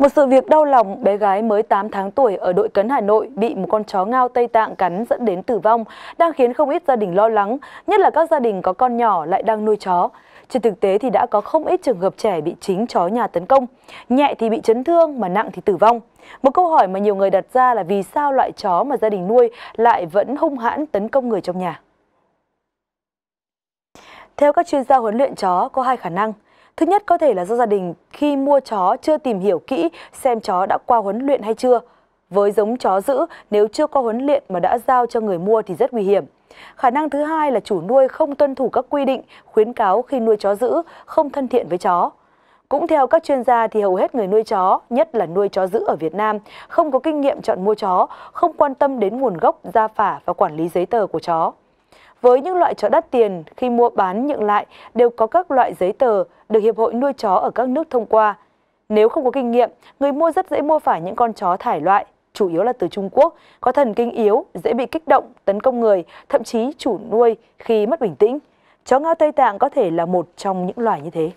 Một sự việc đau lòng, bé gái mới 8 tháng tuổi ở đội cấn Hà Nội bị một con chó ngao Tây Tạng cắn dẫn đến tử vong, đang khiến không ít gia đình lo lắng, nhất là các gia đình có con nhỏ lại đang nuôi chó. Trên thực tế thì đã có không ít trường hợp trẻ bị chính chó nhà tấn công, nhẹ thì bị chấn thương mà nặng thì tử vong. Một câu hỏi mà nhiều người đặt ra là vì sao loại chó mà gia đình nuôi lại vẫn hung hãn tấn công người trong nhà. Theo các chuyên gia huấn luyện chó, có hai khả năng – Thứ nhất có thể là do gia đình khi mua chó chưa tìm hiểu kỹ xem chó đã qua huấn luyện hay chưa. Với giống chó giữ, nếu chưa qua huấn luyện mà đã giao cho người mua thì rất nguy hiểm. Khả năng thứ hai là chủ nuôi không tuân thủ các quy định, khuyến cáo khi nuôi chó giữ, không thân thiện với chó. Cũng theo các chuyên gia thì hầu hết người nuôi chó, nhất là nuôi chó giữ ở Việt Nam, không có kinh nghiệm chọn mua chó, không quan tâm đến nguồn gốc, gia phả và quản lý giấy tờ của chó. Với những loại chó đắt tiền, khi mua bán nhượng lại đều có các loại giấy tờ được hiệp hội nuôi chó ở các nước thông qua. Nếu không có kinh nghiệm, người mua rất dễ mua phải những con chó thải loại, chủ yếu là từ Trung Quốc, có thần kinh yếu, dễ bị kích động, tấn công người, thậm chí chủ nuôi khi mất bình tĩnh. Chó ngao Tây Tạng có thể là một trong những loài như thế.